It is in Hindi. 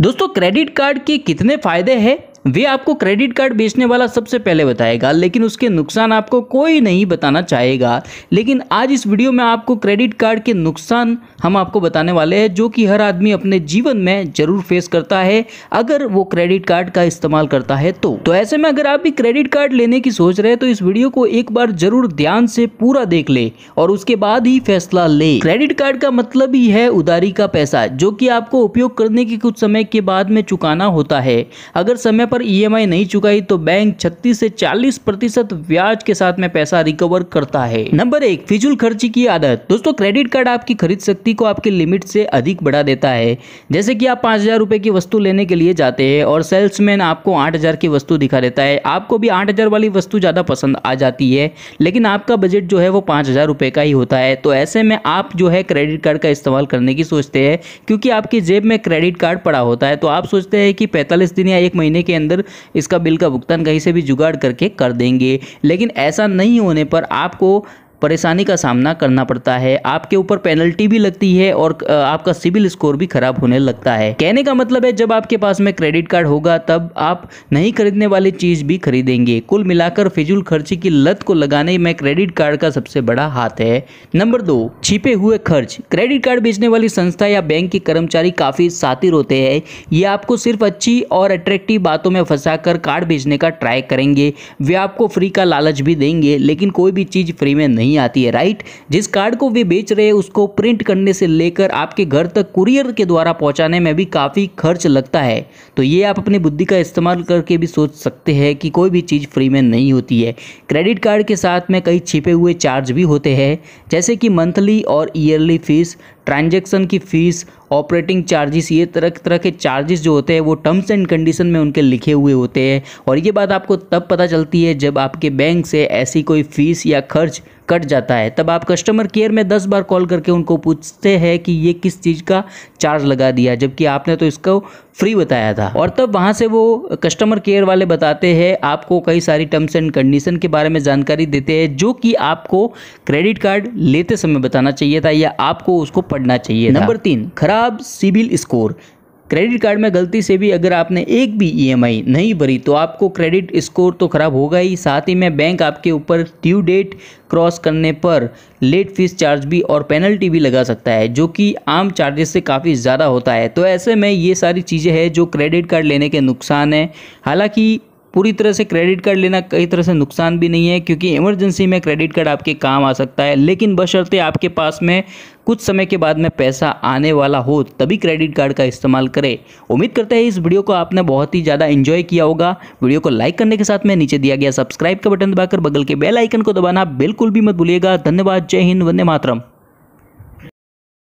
दोस्तों क्रेडिट कार्ड के कितने फ़ायदे हैं वे आपको क्रेडिट कार्ड बेचने वाला सबसे पहले बताएगा लेकिन उसके नुकसान आपको कोई नहीं बताना चाहेगा लेकिन आज इस वीडियो में आपको क्रेडिट कार्ड के नुकसान हम आपको बताने वाले हैं जो कि हर आदमी अपने जीवन में जरूर फेस करता है अगर वो क्रेडिट कार्ड का इस्तेमाल करता है तो तो ऐसे में अगर आप भी क्रेडिट कार्ड लेने की सोच रहे हैं तो इस वीडियो को एक बार जरूर ध्यान से पूरा देख ले और उसके बाद ही फैसला ले क्रेडिट कार्ड का मतलब ही है उधारी का पैसा जो कि आपको उपयोग करने के कुछ समय के बाद में चुकाना होता है अगर समय पर पर ईएमआई e नहीं चुकाई तो बैंक छत्तीस से चालीस प्रतिशत ब्याज के साथ में पैसा रिकवर करता है नंबर एक फिजुल खर्ची की आदत दोस्तों क्रेडिट कार्ड आपकी खरीद शक्ति को आपके लिमिट से अधिक बढ़ा देता है जैसे कि आप पाँच हज़ार रुपये की वस्तु लेने के लिए जाते हैं और सेल्समैन आपको आठ हज़ार की वस्तु दिखा देता है आपको भी आठ हज़ार वाली वस्तु ज़्यादा पसंद आ जाती है लेकिन आपका बजट जो है वो पाँच हज़ार रुपये का ही होता है तो ऐसे में आप जो है क्रेडिट कार्ड का इस्तेमाल करने की सोचते हैं क्योंकि आपकी जेब में क्रेडिट कार्ड पड़ा होता है तो आप सोचते हैं कि पैंतालीस दिन या एक महीने के अंदर इसका बिल का भुगतान कहीं से भी जुगाड़ करके कर देंगे लेकिन ऐसा नहीं होने पर आपको परेशानी का सामना करना पड़ता है आपके ऊपर पेनल्टी भी लगती है और आपका सिविल स्कोर भी खराब होने लगता है कहने का मतलब है जब आपके पास में क्रेडिट कार्ड होगा तब आप नहीं खरीदने वाली चीज़ भी खरीदेंगे कुल मिलाकर फिजूल खर्ची की लत को लगाने में क्रेडिट कार्ड का सबसे बड़ा हाथ है नंबर दो छिपे हुए खर्च क्रेडिट कार्ड बेचने वाली संस्था या बैंक के कर्मचारी काफ़ी सातिर होते हैं ये आपको सिर्फ अच्छी और अट्रैक्टिव बातों में फंसा कार्ड बेचने का ट्राई करेंगे वे आपको फ्री का लालच भी देंगे लेकिन कोई भी चीज़ फ्री में नहीं नहीं आती है राइट जिस कार्ड को वे बेच रहे हैं उसको प्रिंट करने से लेकर आपके घर तक कुरियर के द्वारा पहुंचाने में भी काफ़ी खर्च लगता है तो ये आप अपनी बुद्धि का इस्तेमाल करके भी सोच सकते हैं कि कोई भी चीज़ फ्री में नहीं होती है क्रेडिट कार्ड के साथ में कई छिपे हुए चार्ज भी होते हैं जैसे कि मंथली और ईयरली फ़ीस ट्रांजेक्शन की फ़ीस ऑपरेटिंग चार्जेस ये तरह तरह के चार्जेस जो होते हैं वो टर्म्स एंड कंडीशन में उनके लिखे हुए होते हैं और ये बात आपको तब पता चलती है जब आपके बैंक से ऐसी कोई फ़ीस या खर्च कट जाता है तब आप कस्टमर केयर में दस बार कॉल करके उनको पूछते हैं कि ये किस चीज़ का चार्ज लगा दिया जबकि आपने तो इसको फ्री बताया था और तब वहाँ से वो कस्टमर केयर वाले बताते हैं आपको कई सारी टर्म्स एंड कंडीशन के बारे में जानकारी देते हैं जो कि आपको क्रेडिट कार्ड लेते समय बताना चाहिए था या आपको उसको पढ़ना चाहिए नंबर तीन खराब सिबिल स्कोर क्रेडिट कार्ड में गलती से भी अगर आपने एक भी ईएमआई e नहीं भरी तो आपको क्रेडिट स्कोर तो खराब होगा ही साथ ही में बैंक आपके ऊपर ड्यू डेट क्रॉस करने पर लेट फीस चार्ज भी और पेनल्टी भी लगा सकता है जो कि आम चार्जेस से काफ़ी ज़्यादा होता है तो ऐसे में ये सारी चीज़ें हैं जो क्रेडिट कार्ड लेने के नुकसान हैं हालाँकि पूरी तरह से क्रेडिट कार्ड लेना कई तरह से नुकसान भी नहीं है क्योंकि इमरजेंसी में क्रेडिट कार्ड आपके काम आ सकता है लेकिन बशर्ते आपके पास में कुछ समय के बाद में पैसा आने वाला हो तभी क्रेडिट कार्ड का इस्तेमाल करें उम्मीद करते हैं इस वीडियो को आपने बहुत ही ज़्यादा इन्जॉय किया होगा वीडियो को लाइक करने के साथ में नीचे दिया गया सब्सक्राइब का बटन दबाकर बगल के बेल आइकन को दबाना बिल्कुल भी मत भूलिएगा धन्यवाद जय हिंद वंदे मातरम